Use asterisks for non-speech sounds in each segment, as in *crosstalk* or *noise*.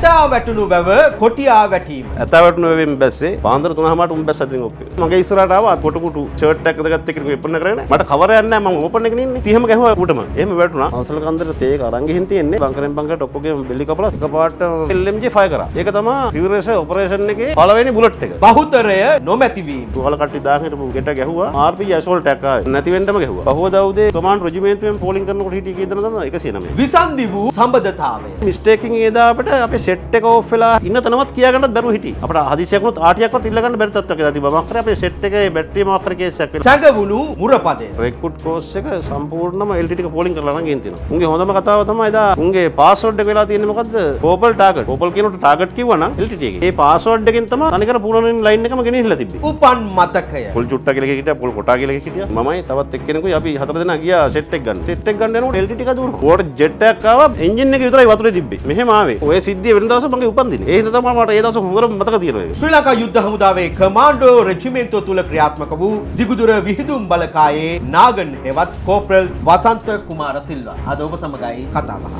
ඇතා වැටුණු බැව කොටියා වැටීම ඇතා වැටුණු වෙමින් බැස්සේ පාන්දර 3:00මට උන් බැස්ස අතින් ඔප්පේ මගේ ඉස්සරහට ආවා කොටුකුටු ෂර්ට් එකක් දාගත්ත එකේ ඉපන්න කරගෙන මට කවර යන්නේ නැහැ මම ඕපන් එකේ ඉන්නේ 30ම ගැහුවා ඌටම එහෙම වැටුණා අවසල කන්දරට තේක අරන් ගිහින් තියෙන්නේ බංකරෙන් බංකරට ඔක්කොගේ බෙල්ලි කපලා එකපාරට LMG ෆයර් කරා ඒක තමයි ෆිවරේෂ ඔපරේෂන් එකේ පළවෙනි බුලට් එක බහුතරය නොමැතිවීම තුහල කට්ටි දාහකට ගෙට ගැහුවා RP ඇසෝල්ට් එකක් ආවේ නැතිවෙන්නම ගැහුවා පහුව දවසේ කමාන්ඩ් රෙජිමේන්තුවෙන් පෝලිං කරනකොට හිටියේ කීදෙනද 109 විසන්දි වූ සම්බදතාවය මිස්ටේකින් ඒදාපට අපේ සෙට් එක ඔෆ්ලා ඉන්න තනවත් කියගන්නත් බැරු හිටි අපට හදිසියකුත් ආටියක්වත් ඉල්ලගන්න බැරි තත්ත්වයක් ඇති බව මක්කර අපේ සෙට් එකේ බැටරි මාකර් කේස් එකක් සඟවුණු මුරපදේ රෙක්කුට් ක්‍රෝස් එක සම්පූර්ණම එල්ටි ටික පෝලිං කරලා නම් ගෙන් තියෙනවා උන්ගේ හොඳම කතාව තමයි එදා උන්ගේ පාස්වර්ඩ් එක වෙලා තියෙන්නේ මොකද්ද පෝපල් ටාගට් පෝපල් කියනට ටාගට් කිව්වනම් එල්ටි එකේ ඒ පාස්වර්ඩ් එකෙන් තමයි තනිකර පූර්ණ ලයින් එකම ගෙනහිලා තිබ්බේ උපන් මතකය පොල් චුට්ට කියලා හිටියා පොල් කොටා කියලා හිටියා මමයි තවත් එක්කෙනෙකුයි අපි හතර දෙනා ගියා සෙට් එක ගන්න සෙට් එක ගන්න යනකොට එල්ටි ටික දුර කොට ජෙට් එකක් ආවා එන්ජින් එක විතරයි වතුරේ තිබ්බේ මෙහෙම ආවේ ඔය සිද්ධිය වෙනදස මගේ උපන්දින ඒ තමට ඒ දස හොර මතක තියෙන ශ්‍රී ලංකා යුද්ධ හමුදාවේ කමාන්්ඩෝ රෙජිමේන්තෝ තුළ ක්‍රියාත්මක වූ දිගුදුර විහිදුම් බලකායේ නාගන් හෙවත් කෝප්‍රල් වසන්ත කුමාර සිල්වා අද ඔබ සමඟයි කතාබහ.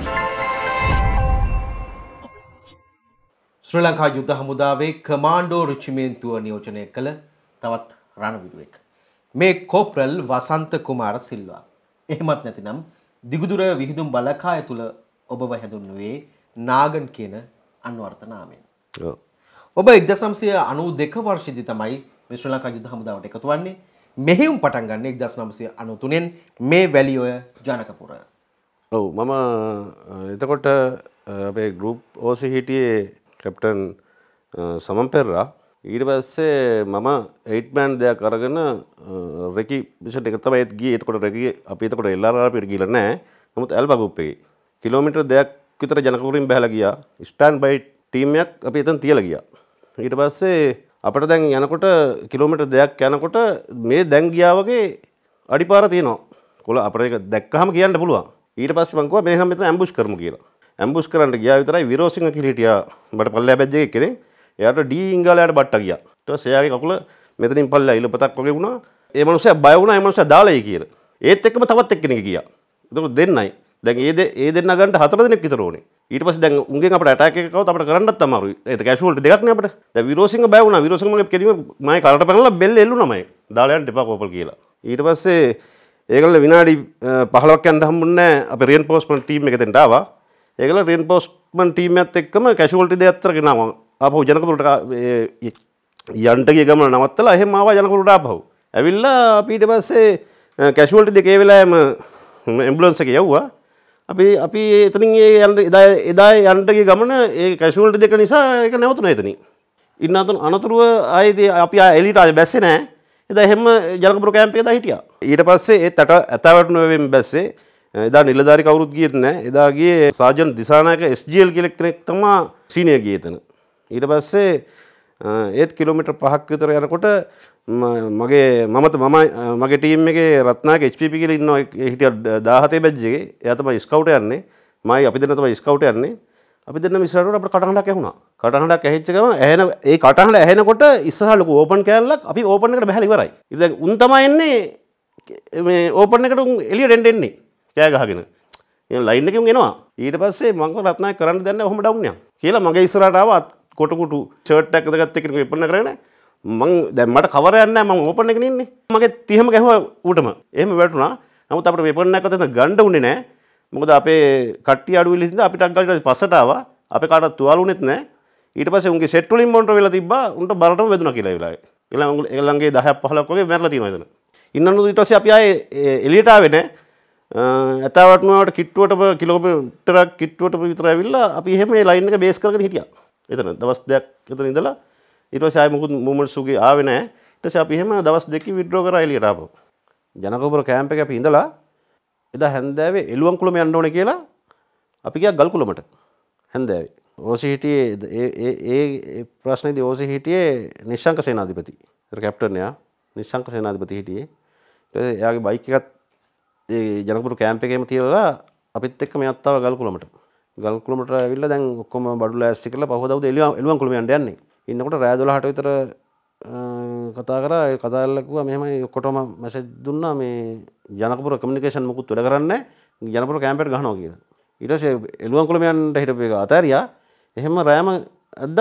ශ්‍රී ලංකා යුද හමුදාවේ කමාන්්ඩෝ රුචිමේන්තුව නියෝජනය කළ තවත් රණවිදුවෙක්. මේ කෝප්‍රල් වසන්ත කුමාර සිල්වා. එහෙමත් නැතිනම් දිගුදුර විහිදුම් බලකාය තුළ ඔබව හැඳුන්නුවේ නාගන් කියන අන්වර්ථ නාමයෙන්. ඔබ එක්දස්නම්සය අනු දෙක වර්ෂිදි තමයි මිශ්‍රලංකා යුද හමුදාවට එකතු වන්නේ මෙහෙම් පටන් ගන්න එක්දස් නම්සය අනුතුනෙන් මේ වැලිඔය ජනකපුර. ඔව් මම එතකොට අපේ ගරුප් ඕසි හිටියේ කැප්ටන් සමම්පෙරා ඊට පස්සේ මම ඒට්මෑන් දෙයක් අරගෙන රෙකි විෂ එකතම ඒත් ගිය එතකොට රැකි අපි එතකොට එල්ලාරා පිට ගිල නෑ නමුත් ඇල්බගුප්පේ කිලෝමිටර් දෙයක් විතර ජනකවරින් බැහලා ගියා. ස්ටෑන්ඩ් බයි ටීම් එකක් අපි එතන තියලා ගියා. ඊට පස්සේ අපිට දැන් යනකොට කිලෝමීටර් දෙකක් යනකොට මේ දැන් ගියා වගේ අඩිපාර තියෙනවා. කොළ අපිට ඒක දැක්කහම කියන්න පුළුවන්. ඊට පස්සේ මං කිව්වා මෙහෙනම් මෙතන ඇම්බුෂ් කරමු කියලා. ඇම්බුෂ් කරන්න ගියා විතරයි විරෝසිංහ කියලා හිටියා. මට පල්ලෑ බැජ් එකේ කෙනෙක්. එයාට ඩී ඉංගාලයට බට්ට ගියා. ඊට පස්සේ එයාගේ කකුල මෙතනින් පල්ලෑ ඉලපතක් වගේ වුණා. ඒ මනුස්සයා බය වුණා ඒ මනුස්සයා දාලයි කියලා. ඒත් එක්කම තවත් එක්කෙනෙක් ගියා. ඒක දෙන්නයි. දැන් ඒද ඒ දෙන්න ගට හතර දෙනෙක් විතර ඕනේ ඊට පස්සේ දැන් උන්ගෙන් අපිට ඇටැක් එකක් අපිට කරන්නත් අමාරුයි ඒක කැෂුවල්ට දෙකක් නේ අපිට දැන් විරෝසිංහ බය වුණා විරෝසිංහ මගේ කෙලිම මම කරට පැනලා බෙල්ල එල්ලුණාමයි දාලා යන්න එපා කෝපල් කියලා ඊට පස්සේ ඒගොල්ල විනාඩි 15ක් යන්න හම්බුන්නේ අපේ රියන්ෆෝස්මන්ට් ටීම් එක දෙන්න ආවා ඒගොල්ල රියන්ෆෝස්මන්ට් ටීම් එකත් එක්කම කැෂුවල්ටි දෙයක් අතර ගෙනාවා ආපහු ජනකපුරට යන්ට ගම නවත්තලා එහෙම ආවා ජනකුරට ආපහු. ඇවිල්ලා අපිට පස්සේ කැෂුවල්ටි දෙකේ වෙලාවෙම ඇම්බුලන්ස් එක යවුවා. අපි අපි එතනින් ඒ යන්න එදා එදා යන්නගේ ගමන ඒ කැෂුවල්ටි දෙක නිසා ඒක නැවතුණා එතනින්. ඉන්න අතන අනතුරුව ආයේ අපි ආ එලීට ආයේ බැස්සේ නැහැ. එදා හැම ජනකපුර කැම්ප් එකේ දා හිටියා. ඊට පස්සේ ඒ තට ඇතාවටන වෙවෙන් බැස්සේ එදා නිලධාරි කවුරුත් ගියෙත් නැහැ. එදා ගියේ සාජන් දිසානායක SGL කියලා කෙනෙක් තමයි සීනිය ගියේ එතන. ඊට පස්සේ ඒත් කිලෝමීටර් 5ක් විතර යනකොට මගේ මමත මම මගේ ටීම් එක රත්නාක HPP කියල ඉන්න හිටිය දාහතේ බැජ්ජගේ එයතම ස්කවට් යන්නේ මයි අපි දෙන්නතම ස්කවට් යන්නේ අපි දෙන්න මිසරට අපට කටහඩක් ඇහුණා කටහඩක් ඇහිච්චකම ඇහන ඒ කටහට ඇහෙනකොට ඉස්සහලක ඕපන් කෑල්ලක් අපි ඕපන එකට බැලිවරයි ඉ උන්තම එන්නේ ඕපන එකට එලිය ඩෙන්ටෙන්නේ කෑගහගෙන ලයින්නකම ගෙනවා ඊට පස්සේ මංක රත්නය කරන්න දෙන්න හොම ඩව්නය කියලා මගේ ඉස්සරටාවත් කොටකුටු චර්ට්ටක් දගත්තක එපන කරන මං දැමට කවරයන්න ම ඕපන එක නෙන්නේ මගේ තිහම ගැහව ඌටම එහම වැටුණා නමුත් අපට වෙපන්න කතන ගණ්ඩ උනේ නෑ මොකද අපේ කට්ටි අඩුවල හිද අපිට අක්ගලට පසටාව අප කාටත් තුවාලුනෙත් නෑ ඊට පස උගේ සෙට්ටලින් මොට වෙලා තිබ උන්ට බරට වෙදන කියලා වෙලා එලා එල්ලන්ගේ දහ පහලක්ගේ මැරල තිීමදන ඉන්නන්නු ඉටස අපි අය එලියටාවෙන ඇතවටනාවට කිට්ටුවටම කිලෝමටරක් කිට්ටුවට විතරඇවිල්ලා අපි එහෙම ලයින්න බේස් කරන හිටිය එතන දවස් දෙයක් එතන ඉඳලා ඊට පස්සේ ආයෙ මොකුත් මූමන්ට්ස් උගේ ආවේ නැහැ. ඊට පස්සේ අපි එහෙම දවස් දෙකකින් විඩ්‍රෝ කරා එළියට ආපහු. ජනකපුර කැම්ප් එකේ අපි ඉඳලා එදා හැන්දෑවේ එළුවන් කුලම යන්න ඕනේ කියලා අපි ගියා ගල් කුලමට. හැන්දෑවේ. ඕසි හිටියේ ඒ ඒ ඒ ප්‍රශ්නේදී ඕසි හිටියේ නිශ්ශංක සේනාධිපති. ඒතර කැප්ටන් එයා නිශ්ශංක සේනාධිපති හිටියේ. ඊට පස්සේ එයාගේ බයික් එකත් ඒ ජනකපුර කැම්ප් එකේම තියලා අපිත් එක්ක මෙයාත් ආව ගල් කුලමට. ගල් කුලමට ඇවිල්ලා දැන් ඔක්කොම බඩු ලෑස්ති කරලා පහවදවුද එළුවන් එළුවන් කුලම යන්න යන්නේ. ඉන්නකොට රෑ දොළහට විතර කතා කර කතාල්ලකුව මෙම කොටම මැසෙ දුන්න මේ ජනකපුර කමිකේෂන් මුකුත් වැඩ කරන්න ජනපුර කෑම්පට ගහනෝ කිය ඉටස එලුවන්කුළමයන්ට හිටපේ එක අතෑරයා එහෙම රෑම ඇද්ද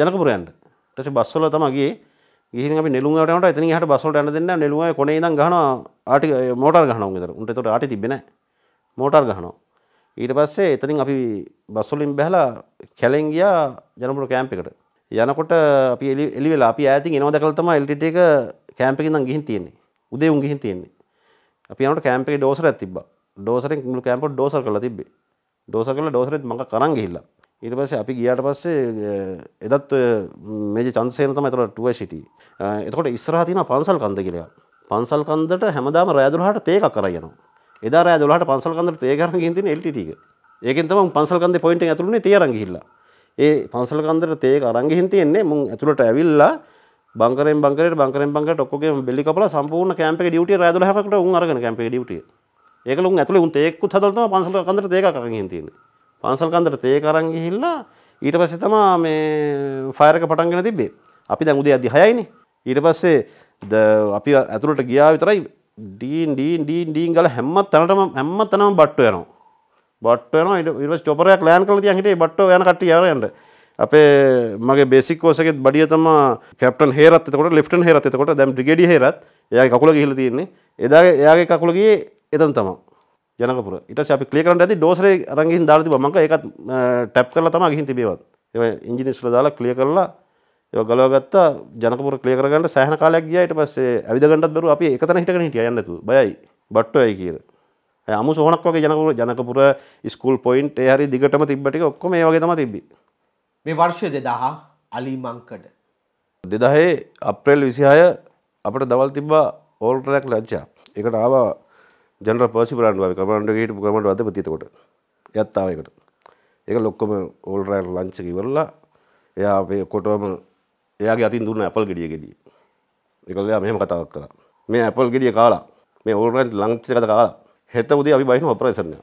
ජනකපුරයන්ට ටස බස්සල තමගේ ගිහි නිලුවට ඇති හට බස්සලට ඇන දෙන්න නිලුව කොන ද ගන ආටි මෝටර් ගහන ගෙතර උන්ට තොට ආටි තිබෙන මෝටර් ගහනවා ඊට පස්සේ එතනින් අපි බස්සලින් බැහලා කැලෙන්ගිය ජනපුර කෑම්පිකට යනකොට අපි එලි වෙලා අපි ඇති එනවා දැකලතම එල්ටිට එක කෑම්පිකින් ගිහින් තියෙන්නේ උදේ උන් ගිහින් තියෙන්නේ අපි යනකොට කෑම්පේ ඩෝසර තිබ්බ ඩෝසරෙන් මුළු කෑම්ප ඩෝසර් කරලා තිබ්බේ ඩෝසර් කරලා ඩෝසරෙත් මම කරන් ගිහිල්ලා ඊට පස්සේ අපි ගියාට පස්සේ එදත් මේජ චන්සේන තමයි එතකොට ටුවේ සිටියේ එතකොට ඉස්සරහා තියෙන පන්සල් කන්ද කියලා පන්සල් කන්දට හැමදාම රෑ 12ට තේකක් කරන් යනවා එදා රෑ 12ට පන්සල් කන්දට තේ කරන් ගිහින් තියෙන එල්ටිටි එක ඒකෙන් තමයි පන්සල් කන්දේ පොයින්ට් එක ඇතුළුනේ තේ අරන් ගිහිල්ලා ඒ පන්සල කන්දර තේක අරංගිහින් තියෙන්නේ මුන් ඇතුළට ඇවිල්ලා බංකරෙන් බංකරට බංකරෙන් බංකට ඔක්කොගේ බෙලි කපලා සම්පූර්ණ කැම්ප් එකේ ඩියුටි රෑ 12කට උන් අරගෙන කැම්ප් එකේ ඩියුටි. ඒකල උන් ඇතුළේ උන් තේක්කුත් හදලා තමයි පන්සල කන්දර තේක අරංගිහින් තියෙන්නේ. පන්සල කන්දර තේක අරන් ගිහිල්ලා ඊට පස්සේ තමයි මේ ෆයර් එක පටන් ගෙන තිබ්බේ. අපි දැන් උදේ අදි 6යිනේ. ඊට පස්සේ අපි ඇතුළට ගියා විතරයි ඩීන් ඩීන් ඩීන් ඩීන් ගාලා හැම තැනටම හැම තැනම බට්ටු යනවා. බොට්ටන ඉට චොපරයක් ලෑන් කල තියන්ට බට්ට යන කට යාරයන්ට අපේ මගේ බෙසික් කෝසකෙත් බඩිය තම කැප්ටන් හේරත්තකොට ලිට හේරත්තකොට දැම් ටිගෙඩි හේරත් යගේ කකුල ගිහිල තියන්නේ එදාගේ එයාගේ කකුලගේ එතන් තමා ජනකපුර ඉට අපි කලේකට ඇති දෝසර රගින් දාති මංක එකත් ටැප් කරල තම ගිහින් තිබේවත් එ ඉංජිනිස්ල දාලා කලිය කරලා ඒ ගලවගත්ත ජනකපුර කලිය කරගන්න සෑහන කාලයක් ගියයට පස්සේ ඇවිදගන්නත් බරු අපි එකතන හිටකන හිටිය යන්නතු බයයි බට්ටෝ ඇයි කියලා අමු සෝනක් වගේ ජනකුර ජනකපුර ස්කූල් පොයින්ට් ඒ හරි දිගටම තිබ්බටික ඔක්කොම ඒ වගේ තමයි තිබ්බේ. මේ වර්ෂය 2000 අලි මංකඩ 2000 අප්‍රේල් 26 අපිට දවල් තිබ්බා ඕල් ට්‍රැක් ලැජ්ජා. ඒකට ආවා ජනරල් පර්සි බ්‍රෑන්ඩ් වගේ කමාන්ඩර් ගේට් කමාන්ඩර් අධිපති එතකොට. එයාත් ආවා ඒකට. ඒක ලොක්කොම ඕල් ට්‍රැක් ලන්ච් එක ඉවරලා එයා අපේ කොටවම එයාගේ අතින් දුන්න ඇපල් ගෙඩිය ගෙඩිය. ඒකල්ලා මෙහෙම කතාවක් කළා. මේ ඇපල් ගෙඩිය කාලා මේ ඕල් ට්‍රැක් ලන්ච් එකට කාලා හෙත උදේ අපි බහින ඔපරේෂන් එක.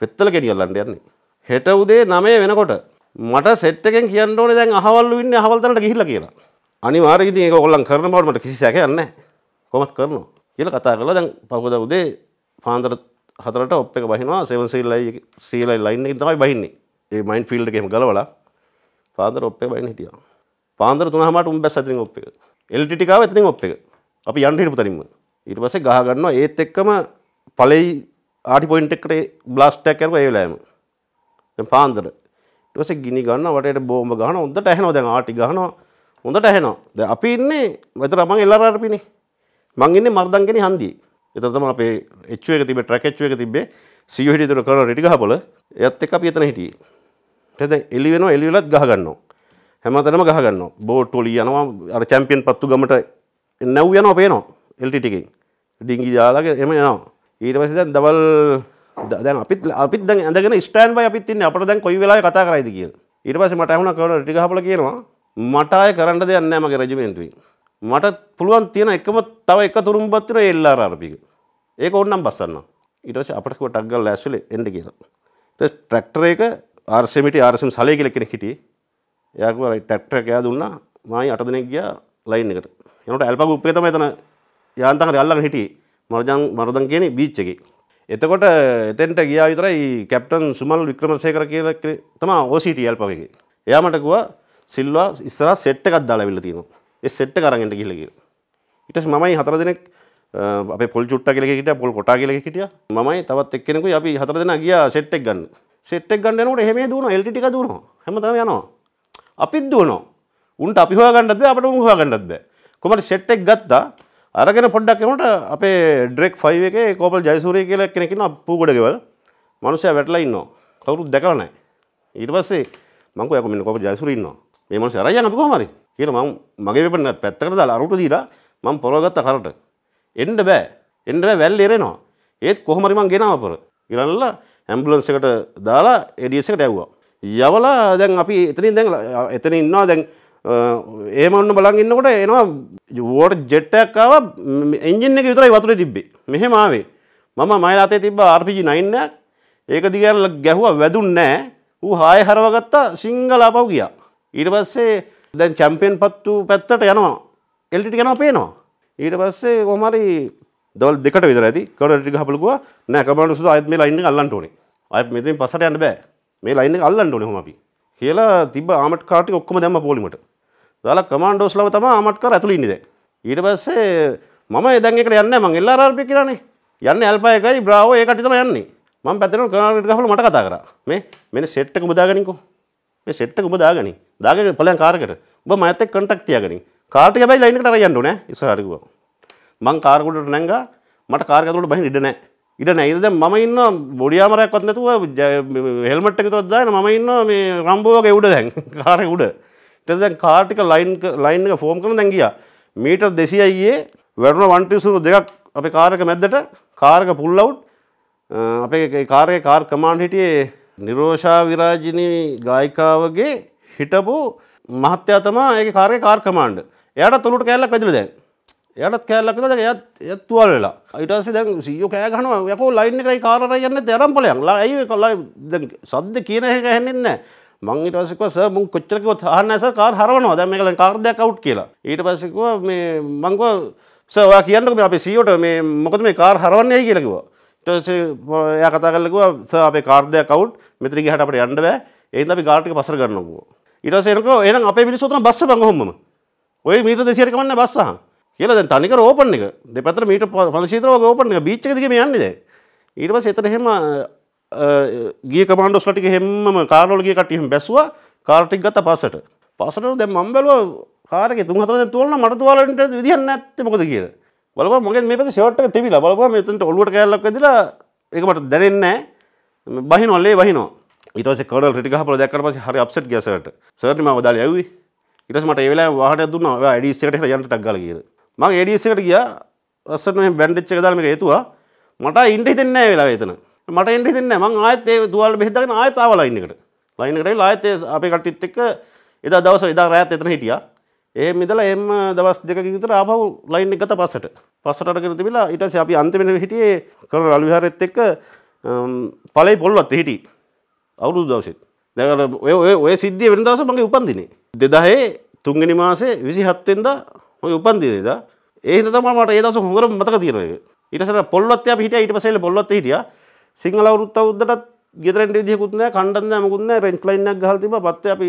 වෙත්තල ගෙනියල්ලන්න යන්නේ. හෙට උදේ 9 වෙනකොට මට සෙට් එකෙන් කියන්න ඕනේ දැන් අහවල්ලු ඉන්නේ අහවල් තැනට ගිහිල්ලා කියලා. අනිවාර්යයෙන් ඉතින් ඒක ඔයගොල්ලන් කරන බවට මට කිසි සැකයක් නැහැ. කොහොමද කරනවා කියලා කතා කරලා දැන් පහුගදා උදේ පාන්දර හතරට ඔප් එක බහිනවා 7 සීලයි සීලයි ලයින් එකකින් තමයි බහින්නේ. ඒ මයින්ඩ් ෆීල්ඩ් එකේම ගලවලා පාන්දර ඔප් එක බහින්න හිටියා. පාන්දර 3:00ට උඹ බැස්ස ඇතුලින් ඔප් එක. එල්ටීටි කාව එතනින් ඔප් එක. අපි යන්න හිටපු තැනින්ම. ඊට පස්සේ ගහ ගන්නවා ඒත් එක්කම පලෙයි ආටි පොයින්ට එකට බ්ලාස්ටයක් කරපු ඒ වෙලාවෙම. දැන් පාන්දර. ඊට පස්සේ ගිනි ගන්නවා වටේට බෝම්බ ගහනවා හොඳට ඇහෙනවා දැන් ආටි ගහනවා හොඳට ඇහෙනවා. දැන් අපි ඉන්නේ මෙතන මම එල්ආර් පිනේ. මං ඉන්නේ මර්දංගනේ හන්දියේ. එතන තමයි අපේ HU එක තිබ්බේ ට්‍රැක් HU එක තිබ්බේ COD දොර කරන රෙටි ගහපොළ. එයත් එක්ක අපි එතන හිටියේ. ඊට දැන් එලි වෙනවා එලි වෙලත් ගහ ගන්නවා. හැමතැනම ගහ ගන්නවා. බෝට් වලිය යනවා අර චැම්පියන් පත්තු ගමට නැව් යනවා පේනවා. LTT එකෙන්. ඩිංගි දාලාගේ එම යනවා. ඊට පස්සේ දැන් දවල් දැන් අපිත් අපිත් දැන් ඇඳගෙන ස්ටෑන්ඩ් බයි අපිත් ඉන්නේ අපිට දැන් කොයි වෙලාවෙ කතා කරයිද කියලා ඊට පස්සේ මට ඇහුණා කවුරු රිටි ගහපල කියනවා මට ආයේ කරන්න දෙයක් නැහැ මගේ රෙජිමෙන්ටුවෙන් මට පුළුවන් තියෙන එකම තව එක තුරුම්බත් තියෙන එල්ආර් එක ඒක ඕන්නම් බස්සන්න ඊට පස්සේ අපිට කිව්වා ටක් ගාලා ඇස්වලේ එන්න කියලා ඊට ට්‍රැක්ටර් එක RCM ටි RCM සලේ කියලා කෙනෙක් හිටියේ එයා කිව්වා ට්‍රැක්ටර් එක එයා දුන්නා මායි 8 දිනක් ගියා ලයින් එකට එනකොට ඇල්පා ගෲප් එක තමයි එතන යාන්තම් හරි අල්ලගෙන හිටියේ මරජන් මරදන් කියන බීච්චක. එතකොට එතෙන්ට ගියා විතරයි කැප්ටන් සුමල් වික්‍රමසේකර කියල තම ඕසිටල් පවගේ. එයාමටකුව සිල්වා ස්තර සෙට් එකක් දාලා විල්ල තියෙනවා ඒ සෙට් කරගෙන්ට කිල්ලකිර. ඉටස් මයි හතර දෙනෙක් අප පොල් චුට්ට කෙලෙකට පොල් කොටා කෙලෙ හිටිය මයි තවත් එක්කෙනෙකු අපි හතර දෙෙන ගිය සෙට්ටක් ගන්න සෙට්ටක් ගන්නනට හෙම දුන එල්ටික දුන හැමතම යනවා අපිත් දුවනවා උන්ට අපි හෝගන්නත්ද අපට උහ ගන්නත්ද කොමට සෙට්ටෙක් ගත්තා අරගෙන පොඩ්ඩක් එනට අපේ ඩ්‍රෙක් ෆයිව එක කෝපල් ජයසූරය කියලා කෙනෙකින පූගොඩගෙවල් මනුසය වැටලා ඉන්න කවුරුත් දැකවනෑ ඊට පස්සේ මංක යක මෙන්න කොප ජයසුර ඉන්න මේ මනුස අරය අපි කොහමරි කියන මං මගේ වෙපන්න පැත්තකට දාලා අරුට දීලා මං පොරගත්ත කරට එන්න බෑ එන්න බෑ වැල් එරෙනවා ඒත් කොහොමරි මං ගෙනාව පොර ඉරල්ල ඇම්බුලන්ස් එකට දාලා එඩියස් එකට ඇව්වා යවලා දැන් අපි එතනින් දැන් එතන ඉන්නවා දැන් ඒමන්න බලන් ඉන්නකොට එනවා ජෝට ජෙට්ටක්කාව එංජින එක විතරයි වතුර තිබ්බේ මෙහෙමාවේ මම මයිලාතේ තිබ ආර්පිජි නයින්නයක් ඒක දිගරල ගැහුව වැදුන් නෑ ඌ හාය හරවගත්තා සිංහලාපව් ගියා ඊට පස්සේ දැන් චැම්පියන් පත්තු පැත්තට යනවා එල්ටිට ගෙනවා පේනවා ඊට පස්සේ කොමරි දවල් දෙකට විතර ඇති කරටි හපලකුව නෑ කමට සුදු අයත් මේ ලයින්න අල්ලන්ට ඕනේ අයත් මෙතින් පසට යන්න බෑ මේ ලයින්න අල්ලන්ට ඕනේ හොම අපි කියලා තිබ්බ ආමට කාටි ඔක්කොම දැම්ම පොලිමට දාලා කමාන්ඩෝස්ලව තමයි ආමට්කර ඇතුළේ ඉන්නේ දැන්. ඊට පස්සේ මම දැන් එකට යන්නේ නැහැ මං LRRP කියලානේ. යන්නේ ඇල්පා එකයි බ්‍රාවෝ ඒ කට්ටිය තමයි යන්නේ. මම පැත්තට කනාඩට ගහලා මට කතා කරා. මේ මෙන්න සෙට් එක උඹ දාගනින්කෝ. මේ සෙට් එක උඹ දාගනින්. දාගෙන පලයන් කාරකට. උඹ මයත් එක්ක කන්ටැක්ට් තියාගනින්. කාට හැබැයි ලයින් එකට අර යන්න ඕනේ ඉස්සරහට ගියා. මං කාර් උඩට නැංගා මට කාර් එක ඇතුළට බහින්න ඉඩ නැහැ. ඉඩ නැයිද දැන් මම ඉන්නවා බොඩි ආමරයක්වත් නැතුව හෙල්මට් එක විතරක් දාගෙන මම ඉන්නවා මේ රම්බෝ වගේ උඩ දැන් *laughs* කාරේ උඩ ඊට දැන් කාර් ටික ලයින් ලයින් එක ෆෝම් කරන දැන් ගියා. මීටර් 200යි ගියේ වැටුණා 120 දෙකක් අපේ කාර් එක මැද්දට කාර් එක පුල් අවුට් අපේ කාර් එකේ කාර් කමාන්ඩ් හිටියේ නිරෝෂා විරාජිනී ගායිකාවගේ හිටපු මහත්තයා තමයි ඒකේ කාර් එකේ කාර් කමාන්ඩ්. එයාට තොලුට කැල්ලක් වැදිලා දැන්. එයටත් කෑල්ලක් දැන් එයත් එයත් තුවල් වෙලා ඊට පස්සේ දැන් සීයෝ කෑ ගහනවා යකෝ ලයින් එකයි කාර් එකයි යන්නේ දැරම්පලයන් ලා ඇයි ඒක ලයි දැන් සද්ද කියන එක ඇහෙන්නේ නැහැ මං ඊට පස්සේ කිව්වා සර් මං කොච්චර කිව්වත් අහන්නේ නැහැ සර් කාර් හරවනවා දැන් මේක කාර් දෙකක් අවුට් කියලා ඊට පස්සේ කිව්වා මේ මං කිව්වා සර් ඔයා කියන්නකෝ මේ අපේ සීයෝට මේ මොකද මේ කාර් හරවන්නේ ඇයි කියලා කිව්වා ඊට පස්සේ එයා කතා කරලා කිව්වා සර් අපේ කාර් දෙකක් අවුට් මෙතන ගිහට අපිට යන්න බෑ ඒ හින්දා අපි කාර් ටික පස්සට ගන්නවා කිව්වා ඊට පස්සේ එනකෝ එහෙනම් අපේ මිනිස්සු උතන බස්ස බං ඔහොමම ඔය මීටර් 200ට කමන්නේ බස් අහන් කියලා දැන් තනිකර ඕපන් එක දෙපැත්තට මීටර් 500 වගේ ඕපන් එක බීච් එක දිගේ මේ යන්නේ දැන් ඊට පස්සේ එතන එහෙම ගිය කමන්ඩෝස්ලටික හෙම කාරෝලගේ කටයම බැස්වා කාර්ටික් ගත පසට පසට දැ මම් බැලව කාරක තුහතර තුවන මටතුවාලට විදිහන්න ඇත්ත මොකද කිය බලව මගේ මේ ෂට තිබි බලව මෙතට ඔලුවට කැල්ලක් දිලා එකමට දැනෙන්නේ බහි නොල්ලේ බහිනෝ ඉටස කඩ ටික හපල දැකර පස හරි අපසට ගැසට සරටම වදාල ඇව ඉටස මට ඒවෙලා වාහට දුන්න ඩිසිට යන්ට ටක්ගල කිය මගේ එඩිසිකට ගිය අස්සන බැන්ඩච්ච කදාලම හේතුවා මට ඉන්ට හිතෙන්නෑ වෙලා වෙතන මට එන්න හිතෙන්නේ නැහැ. මං ආයෙත් ඒ තුවාල බෙහෙත් දාගෙන ආයෙත් ආවා ලයින් එකට. ලයින් එකට ඇවිල්ලා ආයෙත් අපේ කට්ටියත් එක්ක එදා දවස එදා රැයත් එතන හිටියා. එහෙම ඉඳලා එහෙම දවස් දෙකකින් විතර ආපහු ලයින් එක ගත්තා පස්සට. පස්සට අරගෙන තිබිලා ඊට පස්සේ අපි අන්තිමට හිටියේ කරන රළු විහාරෙත් එක්ක පළේ පොල්වත් හිටි. අවුරුදු දවසෙත්. දැන් ඔය ඔය සිද්ධිය වෙන දවස මගේ උපන්දිනේ. 2000 තුන්වෙනි මාසේ 27 වෙනිදා මගේ උපන්දිනේදා. ඒ හින්දා තමයි මට ඒ දවස හොඳට මතක තියෙනවා ඒක. ඊට පස්සේ පොල්වත් අපි හිටියා ඊට පස්සේ පොල්වත් හිටියා. සිංහල අවුරුත් අවුද්දටත් ගෙතරට විදිහකුත්නෑ කණ්ඩන්න මකුත්න රෙන්ස්ලයින්නක් හල්තිබ පත්ත අපි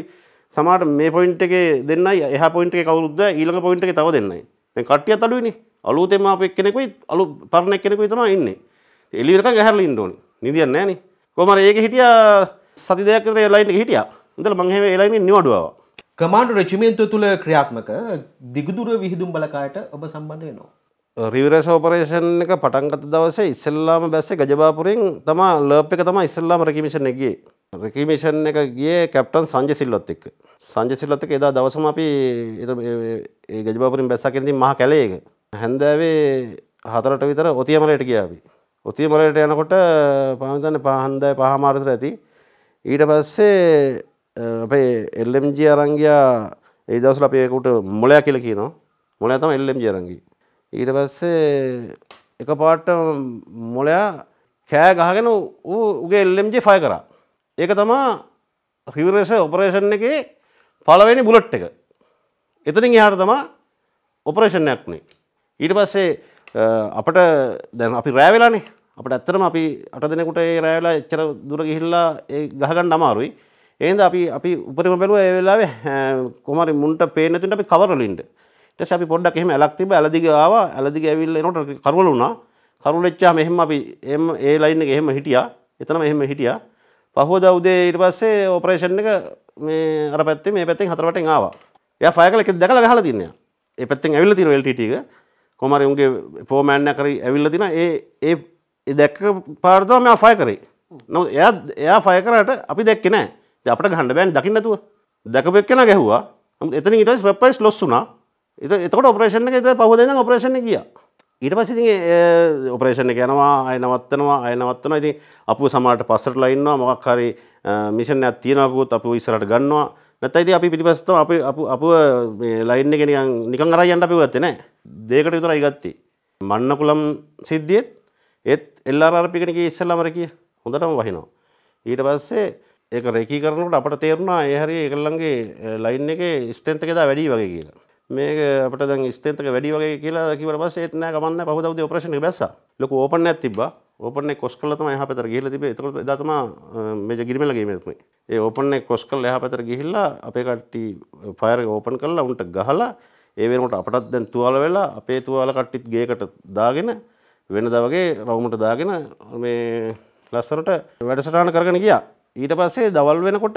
සමට මේ පොයින්ට එක දෙන්න එහ පොයින්ට කවරුද ඊළඟ පොයින්ට එක තව දෙන්නයි කට්ටිය තලුවනි අලුතෙම අප එක්කෙනෙකුයි අලු පරණක් කෙනෙකු තම ඉන්න එලිරක ගැහරල ඉන්ඩෝනි නිදියන්න ෑන කොමර ඒක හිටිය සති දෙයක් එලයින් හිටිය ඉඳල මංහම එලයින් නිවඩුවා කමාන්ඩු රචිමේන්තුව තුළ ක්‍රියාත්මක දිගදුර විහිදුම් බලකායට ඔබ සම්බන්ධ වෙනවා රිවරස් ඕපරේෂන් එක පටන්ගත දවසේ ඉස්සල්ලාම බැස්සේ ගජබාපුරින් තමා ලර්ප් එක තම ඉස්සල්ලාම රකිමිෂන් එක ගිය රකිමිෂන් එක ගිය කැප්ටන් සංජ සිල්ලොත් එක්ක සංජ සිල්ලොත් එක එදා දවසම අපි ඒ ගජබාපුරින් බැස්සකින්දී මහ කැලේ එක හැන්දෑවේ හතරට විතර ඔතියමලයට ගියාපි ඔතියමලයට යනකොට පමතන්න පහන්දෑ පහමාරතර ඇති ඊට පස්සේ අපේ එල්ලම්ජී අරංගයා ඒ දවසල අපේකුට මොලයක් කියල කියනවා මොලය තම එල්ලම්ජී අරංගී ඊට පස්සේ එකපාට මොලයා කෑ ගහගෙන උගේ එල්ලම්ජි ෆය කරා. ඒක තමා රිවරේස ඔපරේෂන් එක පලවෙනි බුලට් එක. එතනින් එහාට තමා ඔපරේෂණයක් නේ. ඊට පස්සේ අපට දැන් අපි රෑවෙලානේ අපට ඇත්තරම අපි අට දෙනෙකුට ඒ රෑවෙලා එච්චර දුර ගිහිල්ලා ඒ ගහගන්න අමාරුයි. එහෙනම් අපි අපි උපරිම බැලුවා ඒ වෙලාවේ කොහමරි මුන්ට පේන්නේ නැතුව අපි කවරලින්ද ඊට පස්සේ අපි පොඩ්ඩක් එහෙම ඇලක් තිබ්බ ඇල දිගේ ආවා ඇල දිගේ ඇවිල්ලා එනකොට කරවල වුණා කරවල වෙච්චාම එහෙම අපි එහෙම ඒ ලයින් එකේ එහෙම හිටියා එතනම එහෙම හිටියා පහුවදා උදේ ඊට පස්සේ ඔපරේෂන් එක මේ අර පැත්තේ මේ පැත්තෙන් හතර වටෙන් ආවා එයා ෆයර් එකල එකක් දැකලා ගහලා තින්නේ ඒ පැත්තෙන් ඇවිල්ලා තියෙන LTT එක කොහමරි උන්ගේ ෆෝමෑන් එක කරි ඇවිල්ලා තිනා ඒ ඒ දැක්ක පාර තමයි මම ෆයර් කරේ නමුත් එයා එයා ෆයර් කරාට අපි දැක්කේ නැහැ අපට ගහන්න බෑනේ දකින්න නැතුව දැකපෙක්කන ගැහුවා එතනින් ඊට පස්සේ සර්ප්‍රයිස් ලොස් වුණා එතකොට ඔපරේෂණ එක විතර පහුවෙන්ද ඉඳන් ඔපරේෂන් එක ගියා. ඊට පස්සේ ඉතින් ඔපරේෂන් එක යනවා අය නවත්තනවා අය නවත්තනවා. ඉතින් අපු සමහරට පස්සටලා ඉන්නවා මොකක් හරි මිෂන් එකක් තියනවා කිව්වොත් අපු ඉස්සරහට ගන්නවා. නැත්නම් ඉතින් අපි පිටිපස්සට අපි අපු අපු මේ ලයින් එක නිකන් නිකන් අරයි යන්න අපි ගත්තේ නෑ. දෙයකට විතරයි ගත්තේ. මන්නකුලම් සිද්ධියෙත් ඒත් LRRP කෙනෙක් ඉස්සෙල්ලාම රකිය. හොඳටම වහිනවා. ඊට පස්සේ ඒක රෙකී කරනකොට අපට තේරුණා ඒ හරිය ඒගොල්ලන්ගේ ලයින් එකේ ස්ට්‍රෙන්ත් එක දා වැඩි වගේ කියලා. මේක අපට දැන් ස්තේතක වැඩි වගේ කියලා කිවට පස්සේ ඒත් නෑ ගමන්න පහුවදා උදේ ඔපරේෂන් එක බැස්සා ලොකු ඕපන් එකක් තිබ්බා ඕපන් එක ක්‍රොස් කරලා තමයි එහා පැතර ගිහිල්ලා තිබ්බේ එතකොට එදා තමයි මේජ ගිරිමෙල ගේමේ තුනේ ඒ ඕපන් එක ක්‍රොස් කරලා එහා පැතර ගිහිල්ලා අපේ කට්ටිය ෆයර් එක ඕපන් කරලා උන්ට ගහලා ඒ වෙනකොට අපටත් දැන් තුවාල වෙලා අපේ තුවාල කට්ටිත් ගේකට දාගෙන වෙනදා වගේ රවුමට දාගෙන මේ ලස්සනට වැඩසටහන කරගෙන ගියා ඊට පස්සේ දවල් වෙනකොට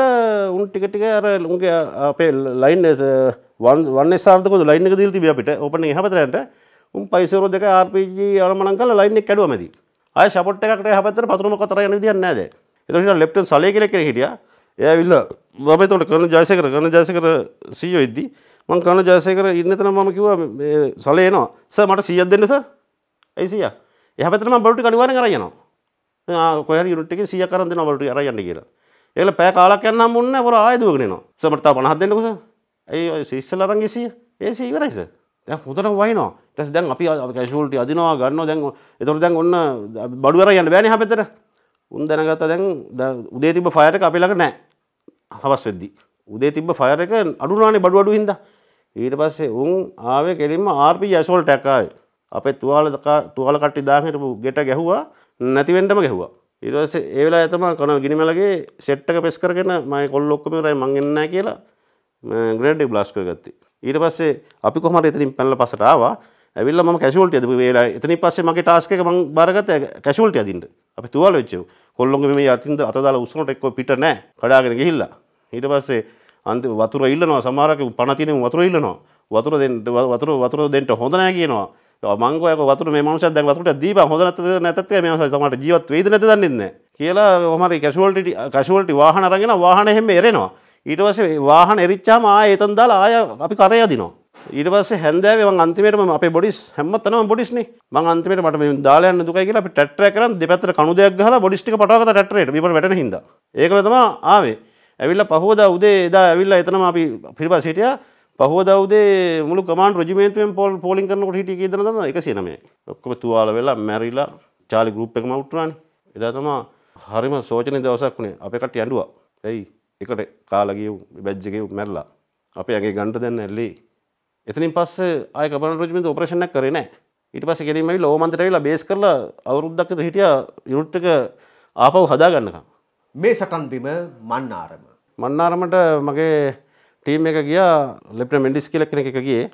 උන් ටික ටික අර උන්ගේ අපේ ලයින් වන් සාර්ථක ලයින්න දීල් තිබ අපිට ඔපන හපතරට උම් පයිසරු දෙක ආපජ අරමන කල ලයින්න කැඩුව මැද අය ශපට් එකකට හපතර පතුරම කතර දියන්න නෑද එතට ලෙප්ට සලය කලෙ කර හිටිය එය විල්ල බබතොට කරන ජයසකර කරන ජයසකර සීෝ ඉද්දි මං කරන ජයසකර ඉන්නතන මම කිව සලයනවා ස මට සීියත් දෙන්නස ඇයිසිය එහපතරම බොටි කඩිවන කරයනවා කොහ යුටක සිය කරන්න බට අරයන්න කියලා එල පෑ කාලක් යන්න මුන්න ර ආයදුවගෙනවා සමට පනහත් දෙන්නකුස ඇයි ශිස්සල රංගෙසිය ඒසේ ඉවරයිස දැ හොතට වයිනවා ටැස් දැන් අපි කැශුල්ටි අදිනවා ගන්න දැන් එතොර දැන් ඔන්න බඩුවර යන්න බෑන හැපතර උන් දැනගත දැන් උදේ තිබ ෆයරක අපිලක නෑ හවස් වෙද්දි. උදේ තිබ ෆයරක අඩුනානේ බඩු අඩු හින්දා. ඊට පස්සේ උන් ආවේ කෙලින්ම RP ඇසෝල්ට් එකක් ආවේ. අපේ තුවාල තුවාල කට්ටි දාගෙන හිටපු ගෙට ගැහුවා නැති වෙන්නම ගැහුවා. ඊට පස්සේ ඒ වෙලාවේ තමයි කන ගිනිමලගේ සෙට් එක පෙස් කරගෙන මම කොල්ල ඔක්කොම ඉවරයි මං එන්නේ නැහැ කියලා ග්‍රඩ් බ්ලාස්ක ගත්ත ඊට පස්සේ අපි කොහමට එතනින් පැල්ල පසට ආවා ඇවිල්ල ම කැසුල්ට ඇද වෙලා එතනි පස්සේ මගේ ටාස්ක ම බරගත කැසුල්ට ඇදින්ට අපි තුවල වෙච්චව කොල්ලොග මේ අතින්ද අතදාලා උසනට එක්ක පිට නෑ කඩාගෙන ගිහිල්ලා ඊට පස්සේ අන්ති වතුර ඉල්ලනවා සමාරක පනතින වතුර ඉල්ලනවා වතුර වතුර වතුර දෙට හොඳනෑ කියනවා මංගක වතුර මනුෂ දැ වතුට දීප හොඳනත නැතත් මේ මට ජීවත් වේද නැත දන්නන්න කියලා හමරි කැසුවල්ට කැසුවල්ට වාහන රගෙන වාහන හෙම එරෙනවා ඊට පස්සේ වාහන එරිච්චාම ආයෙ එතන දාලා ආය අපි කරේ යදිනවා. ඊට පස්සේ හැන්දෑවේ මම අන්තිමේටම අපේ බොඩිස් හැමතැනම බොඩිස්නේ. මම අන්තිමේට මට මේ දාලා යන්න දුකයි කියලා අපි ටැට්‍රය කරන් දෙපැත්තට කණු දෙයක් ගහලා බොඩිස් ටික පටවගත්තා ටැට්‍රේට. බිමට වැටෙන හින්දා. ඒකල තමයි ආවේ. ඇවිල්ලා පහවදා උදේ එදා ඇවිල්ලා එතනම අපි පිරිපස්ස හිටියා. පහවදා උදේ මුළු කමාන්ඩ් රෙජිමේන්තුවෙන් පෝල් පෝලිං කරනකොට හිටියේ කී දෙනාද? 109. ඔක්කොම තුවාල වෙලා මැරිලා චාලි ගෲප් එකම අවුට් වුණානේ. එදා තමයි හරිම සෝචනීය දවසක් වුණේ. අපේ කට්ටිය ඇඬුවා. ඇයි? එකට කාලා ගියු බැජ් එකේ මැරලා. අපි ඇගේ ගන්ට දැන් ඇල්ලේ. එතනින් පස්සේ ආය කබන රජමින්ද ඔපරේෂන් එකක් කරේ නැහැ. ඊට පස්සේ ගෙලින්ම ඇවිල්ලා ඕමන්තට ඇවිල්ලා බේස් කරලා අවුරුද්දක් විතර හිටියා යුනිට් එක ආපහු හදා ගන්නකම්. මේ සටන් බිම මන්නාරම. මන්නාරමට මගේ ටීම් එක ගියා ලෙප්ට මෙන්ඩිස් කියල කෙනෙ එක ගියේ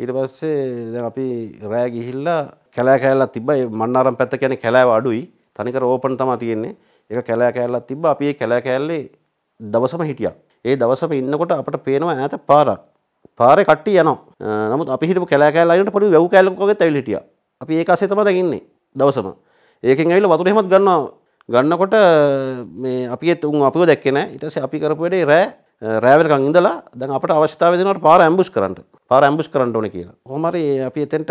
ඊට පස්සේ දැන් අපි රෑ ගිහිල්ලා කැලෑ කෑල්ලා තිබ්බා ඒ මන්නාරම් පැත්ත කියන්නේ කැලෑව අඩුයි තනිකර ඕපන් තමයි තියෙන්නේ ඒක කැලෑ කෑල්ලක් තිබ්බා අපි ඒ කැලෑ කෑල්ලේ දවසම හිටියා. ඒ දවසම ඉන්නකොට අපට පේනවා ඈත පාරක්. පාරේ කට්ටිය යනවා. නමුත් අපි හිටපු කැලෑ කැලෑ අයිනට පොඩි වැව් කැලෑක් වගේ තැවිලි හිටියා. අපි ඒක අසේ තමයි දැන් ඉන්නේ දවසම. ඒකෙන් ඇවිල්ලා වතුර එහෙමත් ගන්නවා. ගන්නකොට මේ අපි ඒත් උන් අපිව දැක්කේ නැහැ. ඊට පස්සේ අපි කරපු වැඩේ රෑ රෑවලකං ඉඳලා දැන් අපට අවශ්‍යතාවය දෙනවට පාර ඇම්බුස් කරන්න. පාර ඇම්බුස් කරන්න ඕනේ කියලා. කොහොම හරි අපි එතෙන්ට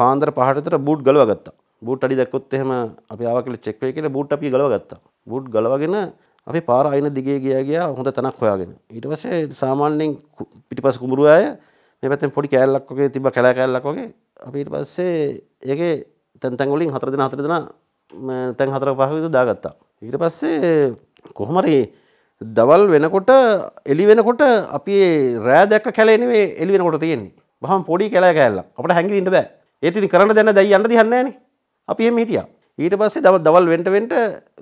පාන්දර පහට විතර බූට් ගලවා ගත්තා. බූට් අඩි දැක්කොත් එහෙම අපි ආවා කියලා චෙක් වෙයි කියලා බූට් අපි ගලවා ගත්තා. බූට් ගලවගෙන අපි පාර අයින දිගේ ගියා ගියා හොඳ තැනක් හොයාගෙන. ඊට පස්සේ සාමාන්‍යයෙන් පිටිපස්ස කුඹුරු අය මේ පැත්තෙන් පොඩි කෑල්ලක් වගේ තිබ්බ කැලා කෑල්ලක් වගේ අපි ඊට පස්සේ ඒකේ තැන් තැන් වලින් හතර දෙනා හතර දෙනා තැන් හතර පහක විතර දාගත්තා. ඊට පස්සේ කොහොම හරි දවල් වෙනකොට එළි වෙනකොට අපි රෑ දැක්ක කැලේ නෙවෙයි එළි වෙනකොට තියෙන්නේ. බහම පොඩි කැලෑ කෑල්ලක්. අපිට හැංගිලා ඉන්න බෑ. ඒත් ඉතින් කරන්න දැන දැයි යන්න දිහන්නේ නැහනේ. අපි එහෙම හිටියා. ඊට පස්සේ දව දවල් වෙන්ට වෙන්ට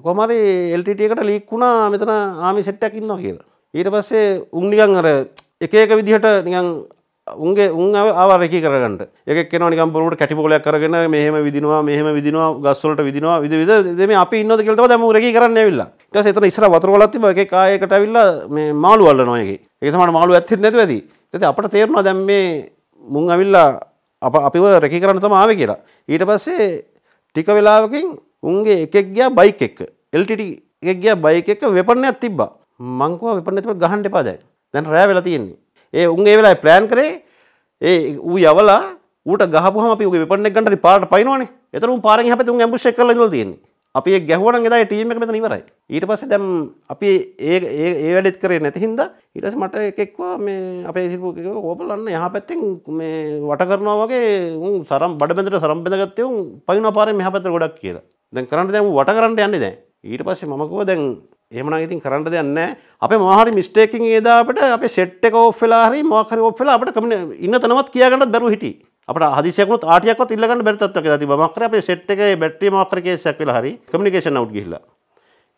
කොමරි එල්ටටකට ලීක් වුණා මෙතන ආමි සෙට්ටකින්නවා කියලා. ඊට පස්සේ උන්නිකන් අර එක එක විදිහට නිකන් උන්ගේ උන් ආවරකි කරගට එක නක බොලට කැටිපොලයක් කරගෙන මෙහම විදිනවා මෙහම විදිනවා ගස්වලට විදිනවා විද විදම අපි ඉන්නද කෙල්ට දම රැකි කරන්න විල්ල ස එතන ඉස්ර වතරලත්ම එක කායකට විල්ල මාළු වල්ල නොයගේ ඒතමට මාළු ඇත්ති නැතු ඇති ඇති අපට තේරුණ දැම් මේ මුං අවිල්ලා අප අපිව රැකි කරන්න තම ආව කියලා ඊට පස්සේ ටික වෙලාවකින් උන්ගේ එකෙක් ගියා බයික් එක්ක එල්ටට එකක් ගියා බයික එක වෙපනයක් තිබ්බා මංකව වෙපනැතිව ගහන්ට එපා දැන් දැන් රෑ වෙලා තියෙන්නේ ඒ උන්ගේ වෙලා ප්ලෑන් කරේ ඒ ඌ යවලා ඌට ගහපුහම අපි උගේ වෙපනෙක් ගන්නට පාට පයින්නවනේ එතන උන් පාරෙන් හැපෙතුන් ඇම්බුෂ් එක කරලා ඉඳලා තියෙන්නේ අපි ගැහුවන ෙදයි ටීම එක මෙත නිවරයි ඊට පස්සේ දැම් අපි ඒ ඒ වැඩෙත් කරේ නැතිහින්ද ඉටස් මට එකෙක්වා මේ අපේ සිල්පුක ඕපලන්න යහ පැත්තෙන් මේ වට කරනවා වගේ උන් සරම් බඩබෙදට සරම් බෙදගත්තයවුම් පයින පාර මෙහ පැත ගොඩක් කියලා දැන් කරන්න දැම වට කරන්න යන්නේ දැ ඊට පස්සේ මකව දැන් එහෙමනම් ඉතින් කරන්න දෙයක් නැහැ. අපේ මොහරි මිස්ටේක් එකකින් එදා අපිට අපේ සෙට් එක ඕෆ් වෙලා හරි මොකක් හරි ඕෆ් වෙලා අපිට ඉන්න තනවත් කියා ගන්නත් බැරුව හිටියි. අපට හදිසියක් වුණොත් ආටියක්වත් ඉල්ල ගන්න බැරි තත්ත්වයක් ඇති බව. මොකක් හරි අපේ සෙට් එකේ බැටරි මොකක් හරි කේස් එකක් වෙලා හරි කමියුනිකේෂන් අවුට් ගිහිල්ලා.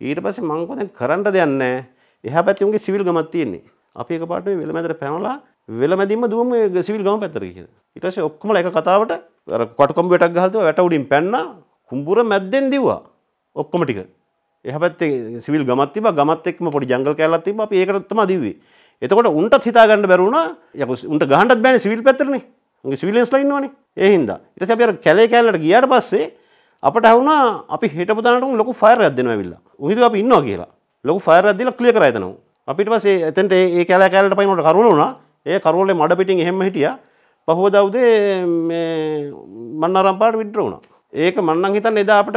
ඊට පස්සේ මම කොහෙන් කරන්න දෙයක් නැහැ. එහා පැත්තේ උන්ගේ සිවිල් ගමක් තියෙන්නේ. අපි එකපාරට මේ වෙලමැදට පැනලා වෙලමැදින්ම දුවම සිවිල් ගම පැත්තට ගිහින්. ඊට පස්සේ ඔක්කොමලා එක කතාවට අර කොටකොම්බුවටක් ගහලා වැට උඩින් පැන්නා. කුඹුර මැද්දෙන් දිව්වා. ඔක්කොම ටික. එහපැත්තේ සිවිල් ගමත් තිබ ගමත් එක්ම පොඩි ජංගල් කැලත් තිබ අප ඒකටත්තම දීවේ එතකොට උන්ටත් හිතාගන්න බැරුණ යක උන්ට ගහන්ටත් බෑන සිවිල් පැතරනේ ගේ සිවිලස් ලයින්නවනේ ඒහින්ද ඉට අප කැලේ කැල්ලට ගියට පස්සේ අපට හවුණ අපි හිට පුතනට ලොක ෆයර් අදන්න විල්ලා උහිද අප ඉන්නවා කියලා ලොක ෆයර් අදදිල කලිය කරයතනවා අපිට පසේ එතන්ට ඒ කැල කැලට පයිනට කරුණුණ ඒ කරුවලේ මඩ පිටින් එහෙම හිටිය පහෝදව්දේ මන්නරම්පාට විඩ්‍ර වුණා ඒක මන්නම් හිතන් එදා අපට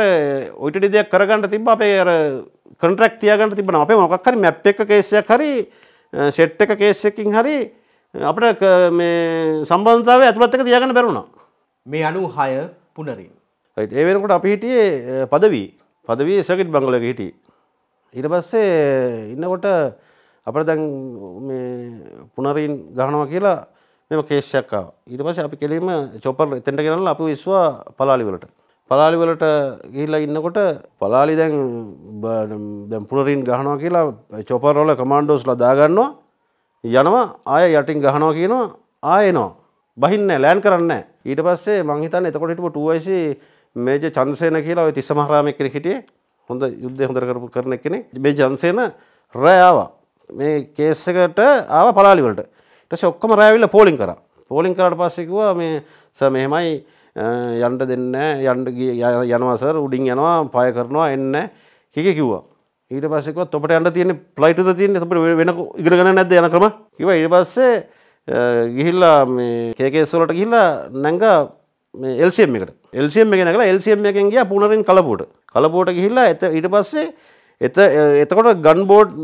ඔයිටඩි දෙයක් කරගන්න තිබ අපේ අර කටරක් තියගන්න තිබන අපේ මොකක් හරි මැප් එක කේසයක් හරි සෙට් එක කේසකින් හරි අපට මේ සම්බන්ධාව ඇතුළත්තක තියගන්න බැරුණා මේ අනු හය පුනරින් ඒ වෙනකොට අපි හිටියේ පදවී පදවී සකට් බංගලක හිටි ඉට පස්සේ ඉන්නකොට අපට දැන් පුනරීන් ගහනවා කියලා මෙම කේෂයක්කා ඊට පස්සේ අපි කෙලීම චොපර් එතැට කරලා අපි විස්වා පලාලිවලට පලාලිවලට ගිහිල්ලා ඉන්නකොට පලාලි දැන් දැම් පුලරින් ගහනවා කියලා චොපරෝල කමන්්ඩෝස්ලා දාගන්නවා යනවා ආය යටින් ගහනවා කියනවා ආයනවා බහින්න ලෑන් කරන්න ඊට පස්සේ මංහිතන් එතකොට හිටපු ටුවයිසි මේජ චන්සේන කියලා ඔය තිස්ස මහරාමයක් කෙන හිටියේ හොඳ යුද්ධ හොඳර කරපු කරන කෙනෙ මේ ජන්සේන රෑවා මේ කේස්සකට ආව පලාලිවලට ටස ඔක්කම රෑවිල්ල පෝලිින් කර පෝලිින් කරට පස්සෙකුව මේ ස මෙහෙමයි යන්ට දෙන්න යන්ට යනවසර් උඩින් යනවා පාය කරනවා එන්න හික කිව්වා ඊට පස්සෙක තොට අන්න තියෙන ප්ලයිට තියන්න තොට වෙන ඉගරගන නැද යන කරම කිව ඉට පස්සේ ගිහිල්ලා කේකේස්වලට ගිහිල්ලා නැංග එල්සිම් එකට එල්සිම් එක නකලා එල්සිම් එකෙන් ගිය පුනරින් කලපුට කලපෝට ගිහිල්ලා එත ඊට පස්සේ එත එතකොට ගන් බෝඩ්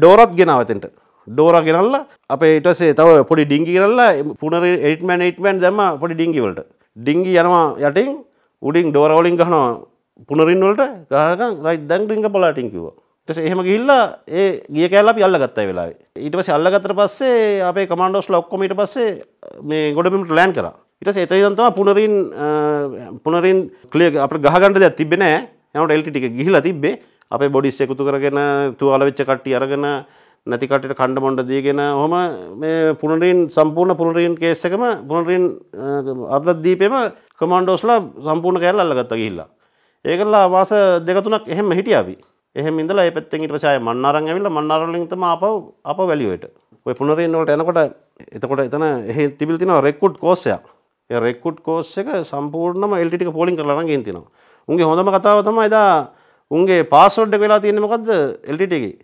ඩෝරත් ගෙනාවතෙන්ට ඩෝර ගෙනල්ලා අප ඉටසේ තව පොඩි ඩිංගි කරල්ලා පුනර ඒටමන් ඒටමන් දම පොඩි ඩිංගිවලට ඩිංගි යනවා යටින් උඩින් ඩෝරවලින් ගහනවා පුනරින් වලට ගහනකම් රයිට් දැන් ඩිංග පලාටින් කිව්වා ඊට පස්සේ එහෙම ගිහිල්ලා ඒ ගිය කැලේ අපි අල්ලගත්තා ඒ වෙලාවේ ඊට පස්සේ අල්ලගත්තට පස්සේ අපේ කමාන්ඩෝස්ලා ඔක්කොම ඊට පස්සේ මේ ගොඩබිමට ලෑන්ඩ් කරා ඊට පස්සේ එතන ඉඳන් තමයි පුනරින් පුනරින් ක්ලියර් අපිට ගහගන්න දෙයක් තිබ්බේ නැහැ එනකොට එල්ටි ටික ගිහිලා තිබ්බේ අපේ බොඩිස් එකතු කරගෙන තුවාල වෙච්ච කට්ටිය අරගෙන නැති කටට කණ්ඩ මොන්ඩ දීගෙන හොම පුනරීන් සම්පූර්ණ පුනරීන් කේස්සකම පුනරීන් අර්දද්දීපයම කමන්්ඩෝස්ලා සම්පූර්ණ කෑල් අල්ලගත්ත ගිහිල්ලා. ඒකල්ලා අවාස දෙකතුනක් එහෙම හිටියාවි එහෙම ඉඳලා ඒ පැත්තෙන් ඊට පස්සේ ආය මන්නාරන් ඇවිල්ලා මන්නාරලින් තමයි ආපහු ආපහු වැලියට. ඔය පුනරීන් වලට එනකොට එතකොට එතන එහෙ තිබිලා තියෙනවා රෙක්‍රූට් කෝස් එකක්. ඒ රෙක්‍රූට් කෝස් එක සම්පූර්ණම LTT එක පෝලිං කරලා අරන් ගින් තිනවා. උන්ගේ හොඳම කතාව තමයි එදා උන්ගේ පාස්වර්ඩ් එක වෙලා තියෙන්නේ මොකද්ද LTT එකේ?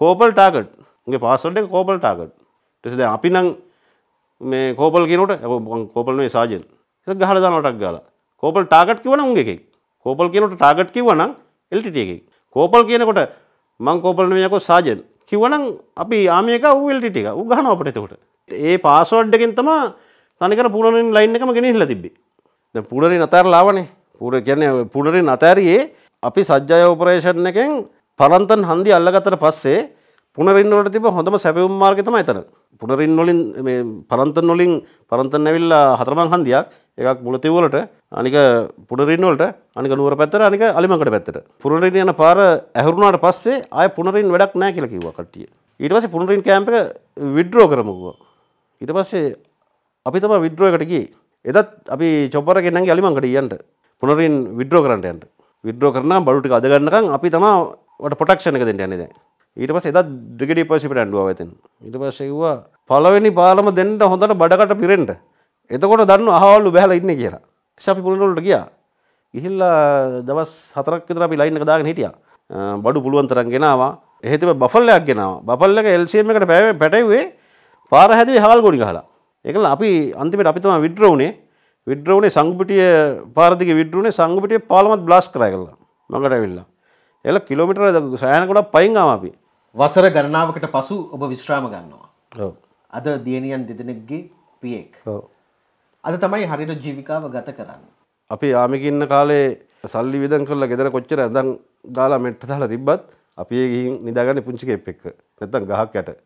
කෝපල් ටාකට්ගේ පස්සට කෝපල් ටාකට් ටෙසද අපි නං මේ කෝපල් කියනට කෝපලනේ සාජෙන් ගහල දානටක් ගාලා කෝපල් ටාගට් කිවන උන්ගේ එකෙක් කෝපල් කියනට ටාගට් කිවන එල්ටිට එකෙක් කෝපල් කියනකොට මං කෝපලනයක සාජෙන් කිවනම් අපි ආමයක වල්ටිට එක උගහන අපට එතකොට ඒ පාසෝඩ්ඩකින් තම තනික පුරනින් ලයින් එකම ගෙනහිල තිබ්බි ද පුඩරින් අතර ලාවනේ පුර කියන පුඩරින් අතැරයේ අපි සජ්ජය ඕපරේෂණ එකෙන් පරන්තන් හන්දි අල්ලගතට පස්සේ පුනරින්වලට තිබ හොඳම සැපවුම් මාර්ගය තමයි එතන. පුනරින් වලින් මේ පරන්තන් වලින් පරන්තන් ඇවිල්ලා හතරමං හන්දියක් එකක් මුලතිව් වලට අනික පුනරින් වලට අනික නුවර පැත්තට අනික අලිමංගකට පැත්තට. පුනරින් යන පාර ඇහුරුණාට පස්සේ ආය පුනරින් වැඩක් නැහැ කියලා කිව්වා කට්ටිය. ඊට පස්සේ පුනරින් කැම්ප් එක විඩ්‍රෝ කරමු කිව්වා. ඊට පස්සේ අපි තමයි විඩ්‍රෝ එකට ගියේ. එදත් අපි චොප්පර ගෙන්නන්ගේ අලිමංගකට යන්න. පුනරින් විඩ්‍රෝ කරන්න යන්න. විඩ්‍රෝ කරනවා බඩු ටික අද ගන්නකම් අපි තමයි ට පොටක්ෂණක දෙට යනෙද ඊට පස් එදත් ඩිගටි පසිපට ඇඩුව ඇතින් ඉට පස්සෙවා පලවෙනි පාලම දෙන්නට හොඳට බඩකට පිරෙන්ට එතකොට දන්න අහවල්ලු බැහල ඉන්න කියලා ශපි පුළලට ගිය ඉහිල්ල දවස් හතරක් විතර අපි ලයින්න දාගෙන හිටිය බඩු පුළුවන්තරන් ගෙනවා එහෙතිම බෆල්ලයක් ගෙනවා බපල්ලක එල්සිම එකට පැ පැටයිවේ පාර හැදේ හවල් ගොඩි හලා එකල අපි අන්තිමට අපිතම විද්‍රවුණේ විද්‍රවුණේ සංගපිටිය පාරදික විද්‍රුණේ සංගපිටිය පාලමත් බ්ලාස් කරය කරලා මඟට ඇවිල්ලා එල කිලෝමිටර සෑන ගොඩක් පයින් ආම අපි වසර ගණනාවකට පසු ඔබ විශ්‍රාම ගන්නවා අද දියණියන් දෙදෙනෙක්ගේ පියෙක් අද තමයි හරිට ජීවිකාව ගත කරන්න අපි යාමිකින්න කාලේ සල්ලි විදන් කරලා ගෙදර කොච්චර ඇඳන් දාලා මෙට්ට දාලා තිබ්බත් අපි ගිහින් නිදාගන්න පුංචි කෙප් එක්ක නැත්තම් ගහක් යට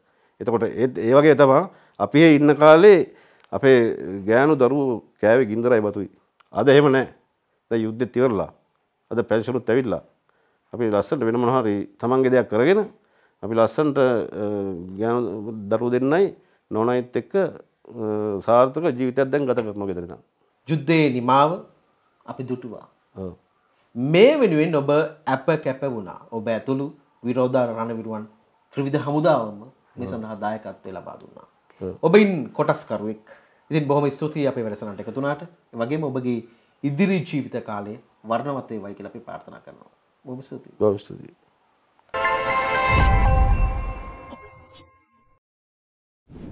එතකොට ඒ වගේ තමා අපි ඉන්න කාලේ අපේ ගෑනු දරුව කෑවේ ගින්දරයි බතුයි. අද එහෙම නෑ. දැන් යුද්ධෙත් ඉවරලා. අද පැන්ෂනුත් ඇවිල්ලා. අපි ලස්සට වෙන මොනහරි තමන්ගේ දෙයක් කරගෙන අපි ලස්සන්ට ගෑන දරු දෙන්නයි නොනයිත් එක්ක සාර්ථක ජීවිතයක් දැන් ගත කරනවා ගෙදරන. යුද්ධයේ නිමාව අපි දුටුවා. මේ වෙනුවෙන් ඔබ ඇප කැප වුණා. ඔබ ඇතුළු විරෝධාර රණවිරුවන් ත්‍රිවිධ හමුදාවම මේ සඳහා දායකත්වය ලබා දුන්නා. ඔබයින් කොටස්කරුවෙක්. ඉතින් බොහොම ස්තුතියි අපේ වැඩසටහනට එකතු වුණාට. ඒ වගේම ඔබගේ ඉදිරි ජීවිත කාලයේ වර්ණවත් වේවයි කියලා අපි ප්‍රාර්ථනා කරනවා. Vamos subir. Vamos subir.